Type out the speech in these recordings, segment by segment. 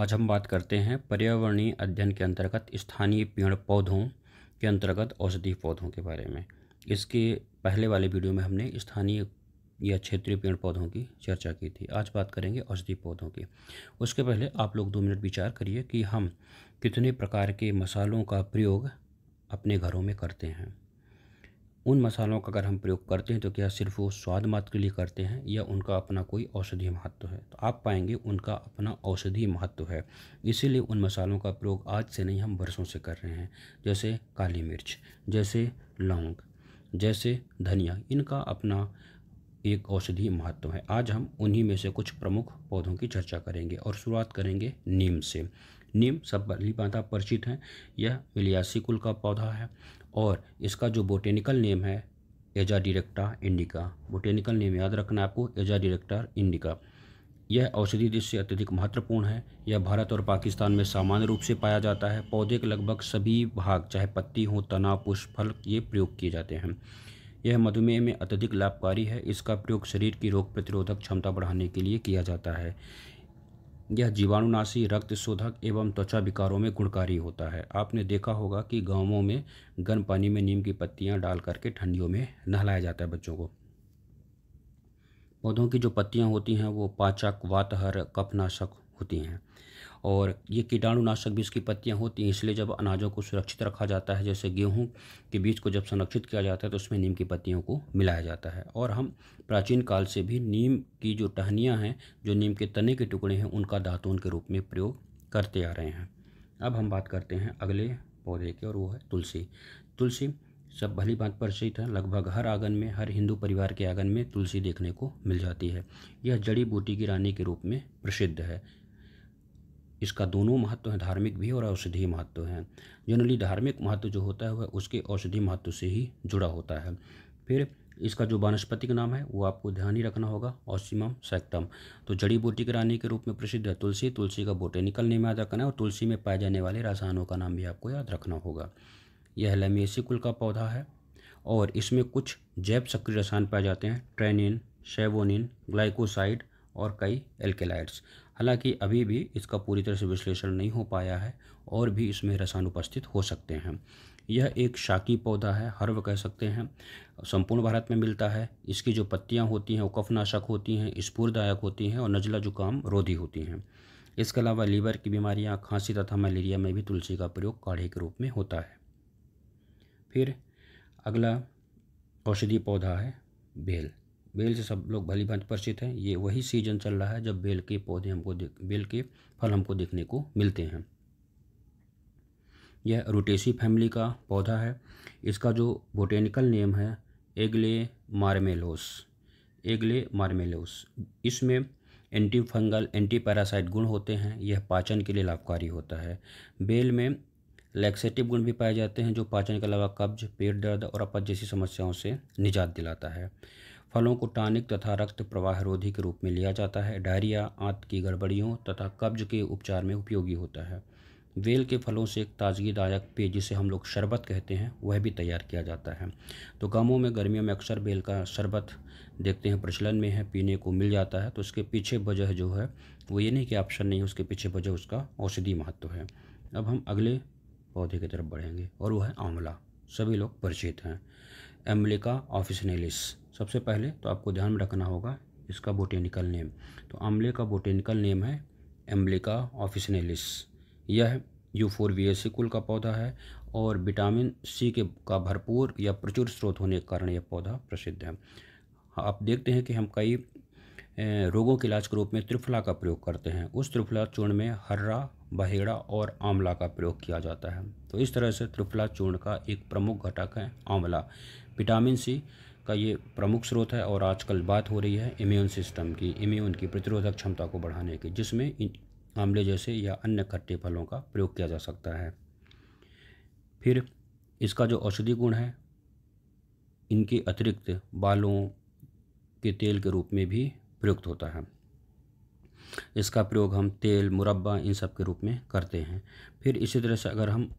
आज हम बात करते हैं पर्यावरणीय अध्ययन के अंतर्गत स्थानीय पेड़ पौधों के अंतर्गत औषधीय पौधों के बारे में इसके पहले वाले वीडियो में हमने स्थानीय या क्षेत्रीय पेड़ पौधों की चर्चा की थी आज बात करेंगे औषधि पौधों की उसके पहले आप लोग दो मिनट विचार करिए कि हम कितने प्रकार के मसालों का प्रयोग अपने घरों में करते हैं उन मसालों का अगर हम प्रयोग करते हैं तो क्या सिर्फ वो स्वाद मात्र के लिए करते हैं या उनका अपना कोई औषधीय महत्व है तो आप पाएंगे उनका अपना औषधीय महत्व है इसीलिए उन मसालों का प्रयोग आज से नहीं हम बरसों से कर रहे हैं जैसे काली मिर्च जैसे लौंग जैसे धनिया इनका अपना एक औषधीय महत्व है आज हम उन्हीं में से कुछ प्रमुख पौधों की चर्चा करेंगे और शुरुआत करेंगे नीम से नीम सब भली बाधा परिचित हैं यह मिलियासी कुल का पौधा है और इसका जो बोटेनिकल नेम है एजा डिरेक्टा इंडिका बोटेनिकल नेम याद रखना आपको एजा डिरेक्टा इंडिका यह औषधि दृष्टि से अत्यधिक महत्वपूर्ण है यह भारत और पाकिस्तान में सामान्य रूप से पाया जाता है पौधे के लगभग सभी भाग चाहे पत्ती हो तना पुष्प फल ये प्रयोग किए जाते हैं यह मधुमेह में अत्यधिक लाभकारी है इसका प्रयोग शरीर की रोग प्रतिरोधक क्षमता बढ़ाने के लिए किया जाता है यह जीवाणुनाशी रक्त शोधक एवं त्वचा विकारों में गुणकारी होता है आपने देखा होगा कि गाँवों में गर्म पानी में नीम की पत्तियां डाल करके ठंडियों में नहलाया जाता है बच्चों को पौधों की जो पत्तियां होती हैं वो पाचक वातहर कफनाशक होती हैं और ये कीटाणुनाशक भी इसकी पत्तियाँ होती हैं इसलिए जब अनाजों को सुरक्षित रखा जाता है जैसे गेहूँ के बीज को जब संरक्षित किया जाता है तो उसमें नीम की पत्तियों को मिलाया जाता है और हम प्राचीन काल से भी नीम की जो टहनियाँ हैं जो नीम के तने के टुकड़े हैं उनका दातून के रूप में प्रयोग करते आ रहे हैं अब हम बात करते हैं अगले पौधे के और वो है तुलसी तुलसी सब भली बात प्रसिद्ध है लगभग हर आंगन में हर हिंदू परिवार के आंगन में तुलसी देखने को मिल जाती है यह जड़ी बूटी की रानी के रूप में प्रसिद्ध है इसका दोनों महत्व हैं धार्मिक भी और औषधीय महत्व हैं जनरली धार्मिक महत्व जो होता है वह उसके औषधीय महत्व से ही जुड़ा होता है फिर इसका जो वनस्पति का नाम है वो आपको ध्यान ही रखना होगा ऑसिमम सेक्टम तो जड़ी बूटी की रानी के रूप में प्रसिद्ध है तुलसी तुलसी का बोटेनिकल नेम याद रखना है और तुलसी में पाए जाने वाले रसायनों का नाम भी आपको याद रखना होगा यह लमेसी कुल का पौधा है और इसमें कुछ जैव सक्रिय रसायन पाए जाते हैं ट्रेनिन शेवोनिन ग्लाइकोसाइड और कई एल्केलाइड्स हालांकि अभी भी इसका पूरी तरह से विश्लेषण नहीं हो पाया है और भी इसमें रसायन उपस्थित हो सकते हैं यह एक शाकी पौधा है हर्व कह सकते हैं संपूर्ण भारत में मिलता है इसकी जो पत्तियाँ होती हैं वो कफनाशक होती हैं स्पूर्दायक होती हैं और नजला जुकाम रोधी होती हैं इसके अलावा लीवर की बीमारियाँ खांसी तथा मलेरिया में भी तुलसी का प्रयोग काढ़े के रूप में होता है फिर अगला औषधीय पौधा है बेल बेल से सब लोग भली भांति परिचित हैं ये वही सीजन चल रहा है जब बेल के पौधे हमको बेल के फल हमको देखने को मिलते हैं यह रोटेसी फैमिली का पौधा है इसका जो बोटेनिकल नेम है एगले मार्मेलोस एगले मार्मेलोस इसमें एंटी फंगल एंटी पैरासाइट गुण होते हैं यह पाचन के लिए लाभकारी होता है बेल में लैक्सेटिव गुण भी पाए जाते हैं जो पाचन के अलावा कब्ज पेट दर्द और अपच जैसी समस्याओं से निजात दिलाता है फलों को टानिक तथा रक्त प्रवाह रोधी के रूप में लिया जाता है डायरिया आंत की गड़बड़ियों तथा कब्ज के उपचार में उपयोगी होता है वेल के फलों से एक ताजगीदायक पेय जिसे हम लोग शरबत कहते हैं वह भी तैयार किया जाता है तो गांवों में गर्मियों में अक्सर बेल का शरबत देखते हैं प्रचलन में है पीने को मिल जाता है तो उसके पीछे वजह जो है वो ये नहीं कि ऑप्शन नहीं है उसके पीछे वजह उसका औषधि महत्व है अब हम अगले पौधे की तरफ बढ़ेंगे और वह है आंवला सभी लोग परिचित हैं एम्बलिका ऑफिसनेलिस सबसे पहले तो आपको ध्यान में रखना होगा इसका बोटेनिकल नेम तो आमले का बोटेनिकल नेम है एम्बलिका ऑफिसनेलिस यह यू फोर कुल का पौधा है और विटामिन सी के का भरपूर या प्रचुर स्रोत होने के कारण यह पौधा प्रसिद्ध है आप देखते हैं कि हम कई रोगों के इलाज के रूप में त्रिफला का प्रयोग करते हैं उस त्रिफला चूर्ण में हर्रा बहेड़ा और आंवला का प्रयोग किया जाता है तो इस तरह से त्रिफला चूर्ण का एक प्रमुख घटक है आंवला विटामिन सी का ये प्रमुख स्रोत है और आजकल बात हो रही है इम्यून सिस्टम की इम्यून की प्रतिरोधक क्षमता को बढ़ाने की जिसमें आंवले जैसे या अन्य खट्टे फलों का प्रयोग किया जा सकता है फिर इसका जो औषधि गुण है इनके अतिरिक्त बालों के तेल के रूप में भी प्रयुक्त होता है इसका प्रयोग हम तेल मुरब्बा इन सब के रूप में करते हैं फिर इसी तरह से अगर हम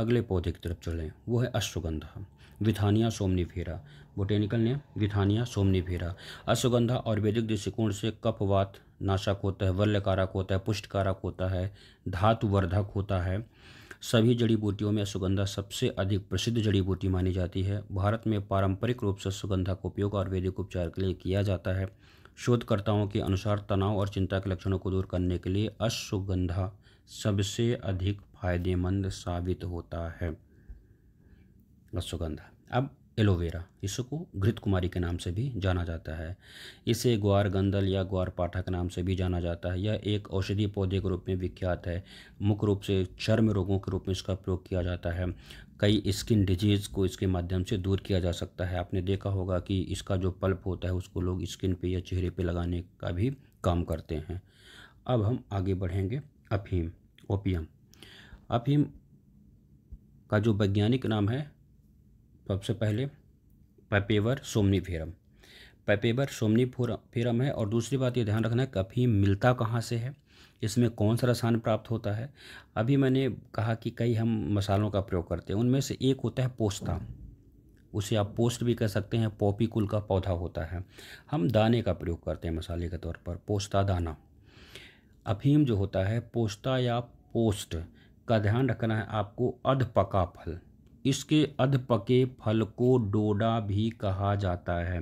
अगले पौधे की तरफ चलें वो है अश्वगंधा विथानिया फेरा बोटेनिकल नेम विथानिया फेरा अश्वगंधा और वैदिक दृष्टिकोण से कपवात नाशक होता है वल्यकारक होता है पुष्टकारक होता है धातुवर्धक होता है सभी जड़ी बूटियों में अश्वगंधा सबसे अधिक प्रसिद्ध जड़ी बूटी मानी जाती है भारत में पारंपरिक रूप से अश्वगंधा का उपयोग आयुर्वेदिक उपचार के लिए किया जाता है शोधकर्ताओं के अनुसार तनाव और चिंता के लक्षणों को दूर करने के लिए अश्वगंधा सबसे अधिक फ़ायदेमंद साबित होता है अश्वगंधा अब एलोवेरा इसको घृत कुमारी के नाम से भी जाना जाता है इसे ग्वार गंदल या ग्वार पाठा के नाम से भी जाना जाता है यह एक औषधीय पौधे के रूप में विख्यात है मुख्य रूप से चर्म रोगों के रूप में इसका प्रयोग किया जाता है कई स्किन डिजीज़ को इसके माध्यम से दूर किया जा सकता है आपने देखा होगा कि इसका जो पल्प होता है उसको लोग स्किन पे या चेहरे पे लगाने का भी काम करते हैं अब हम आगे बढ़ेंगे अफीम ओपियम अफीम का जो वैज्ञानिक नाम है सबसे पहले पैपेवर सोमनीफेरम पैपेवर फेरम है और दूसरी बात ये ध्यान रखना है कि अफीम मिलता कहाँ से है इसमें कौन सा रसायन प्राप्त होता है अभी मैंने कहा कि कई हम मसालों का प्रयोग करते हैं उनमें से एक होता है पोस्ता उसे आप पोस्ट भी कह सकते हैं पॉपी कुल का पौधा होता है हम दाने का प्रयोग करते हैं मसाले के तौर पर पोस्ता दाना अफीम जो होता है पोस्ता या पोस्ट का ध्यान रखना है आपको अध पका फल इसके अध पके फल को डोडा भी कहा जाता है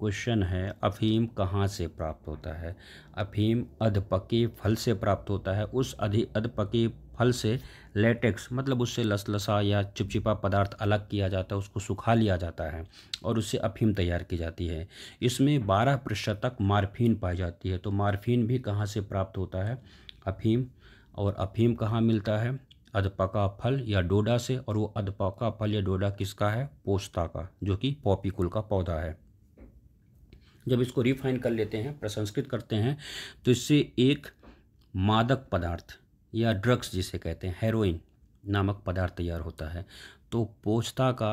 क्वेश्चन है अफीम कहाँ से प्राप्त होता है अफीम अध पके फल से प्राप्त होता है उस अधि अध पके फल से लेटेक्स मतलब उससे लसलसा या चिपचिपा पदार्थ अलग किया जाता है उसको सुखा लिया जाता है और उससे अफीम तैयार की जाती है इसमें बारह प्रतिशत तक मारफीन पाई जाती है तो मारफीन भी कहाँ से प्राप्त होता है अफीम और अफीम कहाँ मिलता है अधपका फल या डोडा से और वो अधपका फल या डोडा किसका है पोस्ता का जो कि पॉपी कुल का पौधा है जब इसको रिफाइन कर लेते हैं प्रसंस्कृत करते हैं तो इससे एक मादक पदार्थ या ड्रग्स जिसे कहते हैं हेरोइन नामक पदार्थ तैयार होता है तो पोस्ता का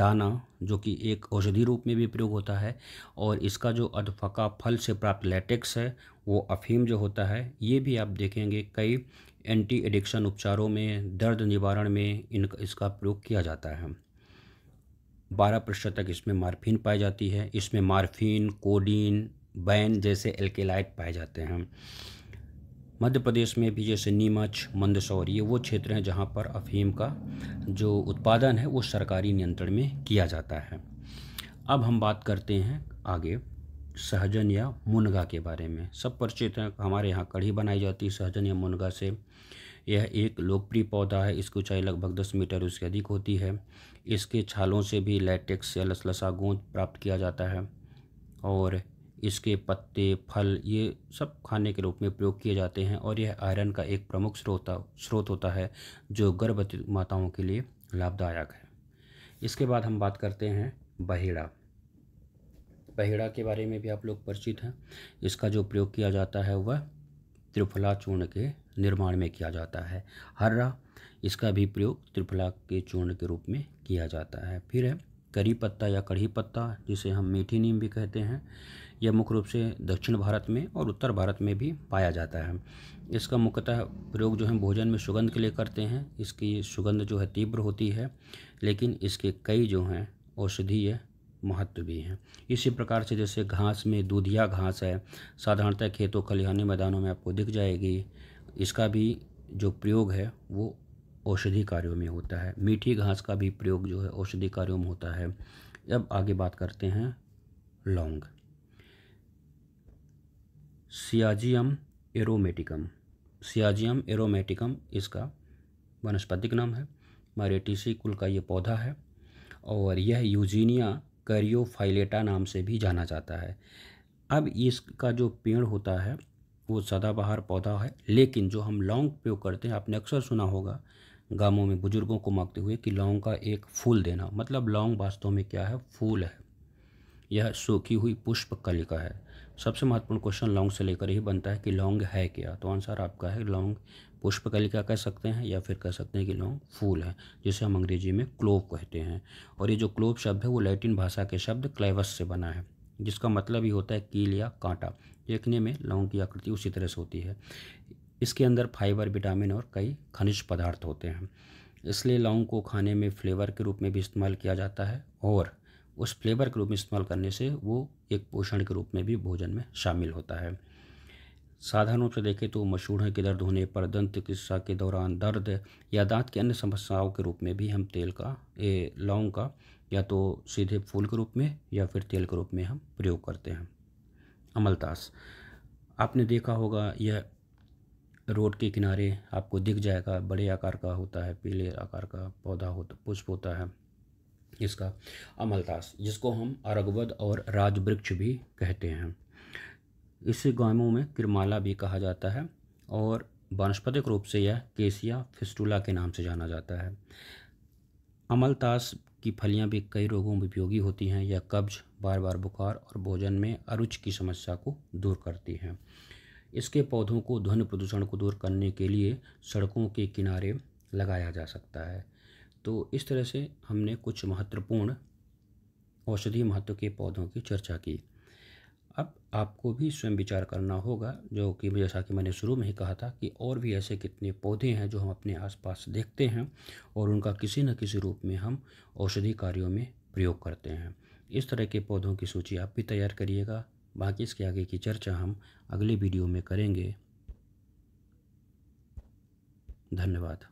दाना जो कि एक औषधि रूप में भी प्रयोग होता है और इसका जो अधफका फल से प्राप्त लेटेक्स है वो अफीम जो होता है ये भी आप देखेंगे कई एंटी एडिक्शन उपचारों में दर्द निवारण में इन इसका प्रयोग किया जाता है बारह प्रतिशत तक इसमें मारफीन पाई जाती है इसमें मारफीन कोडीन बैन जैसे एल्केलाइट पाए जाते हैं मध्य प्रदेश में भी जैसे नीमच मंदसौर ये वो क्षेत्र हैं जहाँ पर अफीम का जो उत्पादन है वो सरकारी नियंत्रण में किया जाता है अब हम बात करते हैं आगे सहजन या मुनगा के बारे में सब परिचित हैं हमारे यहाँ कढ़ी बनाई जाती है सहजन या मुनगा से यह एक लोकप्रिय पौधा है इसकी ऊंचाई लगभग दस मीटर उसके अधिक होती है इसके छालों से भी लैटेक्स या लसलसा गोंद प्राप्त किया जाता है और इसके पत्ते फल ये सब खाने के रूप में प्रयोग किए जाते हैं और यह आयरन का एक प्रमुख स्रोत स्रोत होता है जो गर्भवती माताओं के लिए लाभदायक है इसके बाद हम बात करते हैं बहेड़ा पहेड़ा के बारे में भी आप लोग परिचित हैं इसका जो प्रयोग किया जाता है वह त्रिफला चूर्ण के निर्माण में किया जाता है हर्रा इसका भी प्रयोग त्रिफला के चूर्ण के रूप में किया जाता है फिर है करी पत्ता या कढ़ी पत्ता जिसे हम मीठी नीम भी कहते हैं यह मुख्य रूप से दक्षिण भारत में और उत्तर भारत में भी पाया जाता है इसका मुख्यतः प्रयोग जो है भोजन में सुगंध के लिए करते हैं इसकी सुगंध जो है तीव्र होती है लेकिन इसके कई जो हैं औषधीय महत्व भी हैं इसी प्रकार से जैसे घास में दूधिया घास है साधारणतः खेतों खलिहानी मैदानों में आपको दिख जाएगी इसका भी जो प्रयोग है वो औषधि कार्यों में होता है मीठी घास का भी प्रयोग जो है औषधि कार्यों में होता है अब आगे बात करते हैं लौंग सियाजियम एरोमेटिकम सियाजियम एरोमेटिकम इसका वनस्पतिक नाम है मारेटीसी कुल का ये पौधा है और यह यूजीनिया करियोफाइलेटा नाम से भी जाना जाता है अब इसका जो पेड़ होता है वो सदाबहार पौधा है लेकिन जो हम लौंग प्रयोग करते हैं आपने अक्सर सुना होगा गांवों में बुजुर्गों को मांगते हुए कि लौंग का एक फूल देना मतलब लौंग वास्तव में क्या है फूल है यह सूखी हुई पुष्प कलिका है सबसे महत्वपूर्ण क्वेश्चन लौंग से लेकर ही बनता है कि लौंग है क्या तो आंसर आपका है लौंग पुष्पकलिका कह सकते हैं या फिर कह सकते हैं कि लौंग फूल है जिसे हम अंग्रेजी में क्लोव कहते हैं और ये जो क्लोव शब्द है वो लैटिन भाषा के शब्द क्लेवस से बना है जिसका मतलब ही होता है कील या कांटा देखने में लौंग की आकृति उसी तरह से होती है इसके अंदर फाइबर विटामिन और कई खनिज पदार्थ होते हैं इसलिए लौंग को खाने में फ्लेवर के रूप में भी इस्तेमाल किया जाता है और उस फ्लेवर के रूप में इस्तेमाल करने से वो एक पोषण के रूप में भी भोजन में शामिल होता है साधारण रूप से देखें तो मशहूर है कि दर्द होने पर दंत चिकित्सा के दौरान दर्द या दांत की अन्य समस्याओं के रूप में भी हम तेल का ए लौंग का या तो सीधे फूल के रूप में या फिर तेल के रूप में हम प्रयोग करते हैं अमलतास आपने देखा होगा यह रोड के किनारे आपको दिख जाएगा बड़े आकार का होता है पीले आकार का पौधा होता पुष्प होता है इसका अमलतास जिसको हम अरगवद और राजवृक्ष भी कहते हैं इसे गायों में किरमाला भी कहा जाता है और वनस्पतिक रूप से यह केसिया फिस्टूला के नाम से जाना जाता है अमलतास की फलियां भी कई रोगों में उपयोगी होती हैं यह कब्ज बार बार बुखार और भोजन में अरुच की समस्या को दूर करती हैं इसके पौधों को ध्वनि प्रदूषण को दूर करने के लिए सड़कों के किनारे लगाया जा सकता है तो इस तरह से हमने कुछ महत्वपूर्ण औषधीय महत्व के पौधों की चर्चा की अब आपको भी स्वयं विचार करना होगा जो कि जैसा कि मैंने शुरू में ही कहा था कि और भी ऐसे कितने पौधे हैं जो हम अपने आसपास देखते हैं और उनका किसी न किसी रूप में हम औषधि कार्यों में प्रयोग करते हैं इस तरह के पौधों की सूची आप भी तैयार करिएगा बाकी इसके आगे की चर्चा हम अगले वीडियो में करेंगे धन्यवाद